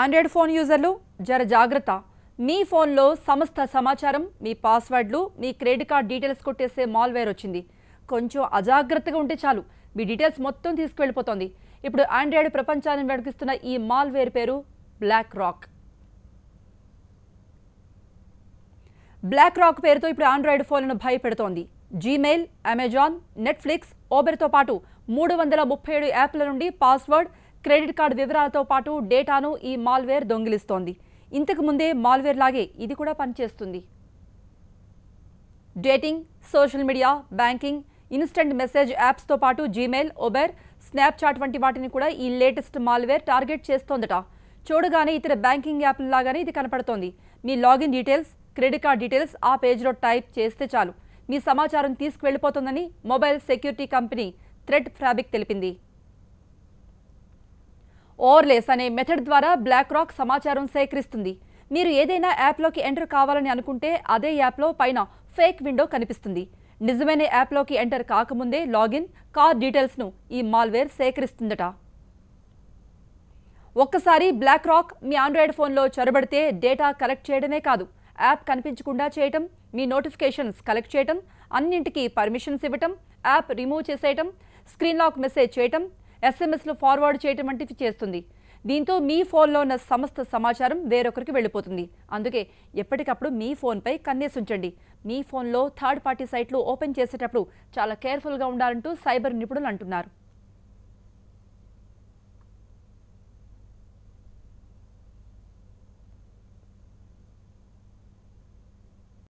Android phone యూజర్లు జర జాగ్రత్త మీ ఫోన్లో సమస్త సమాచారం మీ పాస్వర్డ్లు మీ క్రెడిట్ కార్డ్ డీటెయిల్స్ కొట్టేసే మాల్వేర్ వచ్చింది కొంచెం అజాగ్రత్తగా ఉంటే చాలు మీ డీటెయిల్స్ మొత్తం తీసుకువెళ్ళిపోతుంది ఇప్పుడు ఆండ్రాయిడ్ ప్రపంచాన్ని వెడకిస్తున్న ఈ మాల్వేర్ పేరు బ్లాక్ రాక్ బ్లాక్ రాక్ పేరుతో ఇప్పుడు ఆండ్రాయిడ్ ఫోన్లను భయపెడుతోంది జీమెయిల్ అమెజాన్ నెట్ఫ్లిక్స్ ఓబెర్తో పాటు మూడు వందల ముప్పై ఏడు యాప్ల నుండి పాస్వర్డ్ క్రెడిట్ కార్డు వివరాలతో పాటు డేటాను ఈ మాల్వేర్ దొంగిలిస్తోంది ఇంతకు ముందే మాల్వేర్ లాగే ఇది కూడా పనిచేస్తుంది dating social media banking instant message యాప్స్తో పాటు జీమెయిల్ ఒబెర్ స్నాప్చాట్ వంటి వాటిని కూడా ఈ లేటెస్ట్ మాల్వేర్ టార్గెట్ చేస్తోందట చూడగానే ఇతర బ్యాంకింగ్ యాప్ల లాగానే ఇది కనపడుతోంది మీ login details credit card details ఆ పేజ్లో టైప్ చేస్తే చాలు మీ సమాచారం తీసుకువెళ్ళిపోతుందని mobile security company Threat Fabric తెలిపింది ఓవర్లేస్ అనే మెథడ్ ద్వారా బ్లాక్ రాక్ సమాచారం సేకరిస్తుంది మీరు ఏదైనా యాప్లోకి ఎంటర్ కావాలని అనుకుంటే అదే యాప్లో పైన ఫేక్ విండో కనిపిస్తుంది నిజమైన యాప్లోకి ఎంటర్ కాకముందే లాగిన్ కార్ డీటెయిల్స్ను ఈ మాల్వేర్ సేకరిస్తుందట ఒక్కసారి బ్లాక్ రాక్ మీ ఆండ్రాయిడ్ ఫోన్లో చొరబడితే డేటా కలెక్ట్ చేయడమే కాదు యాప్ కనిపించకుండా చేయటం మీ నోటిఫికేషన్స్ కలెక్ట్ చేయటం అన్నింటికి పర్మిషన్స్ ఇవ్వటం యాప్ రిమూవ్ చేసేయటం స్క్రీన్ లాక్ మెసేజ్ చేయటం ఎస్ఎంఎస్లు ఫార్వర్డ్ చేయటం వంటివి చేస్తుంది దీంతో మీ ఫోన్లో ఉన్న సమస్త సమాచారం వేరొకరికి వెళ్ళిపోతుంది అందుకే ఎప్పటికప్పుడు మీ ఫోన్పై కన్నేసి ఉంచండి మీ ఫోన్లో థర్డ్ పార్టీ సైట్లు ఓపెన్ చేసేటప్పుడు చాలా కేర్ఫుల్గా ఉండాలంటూ సైబర్ నిపుణులు అంటున్నారు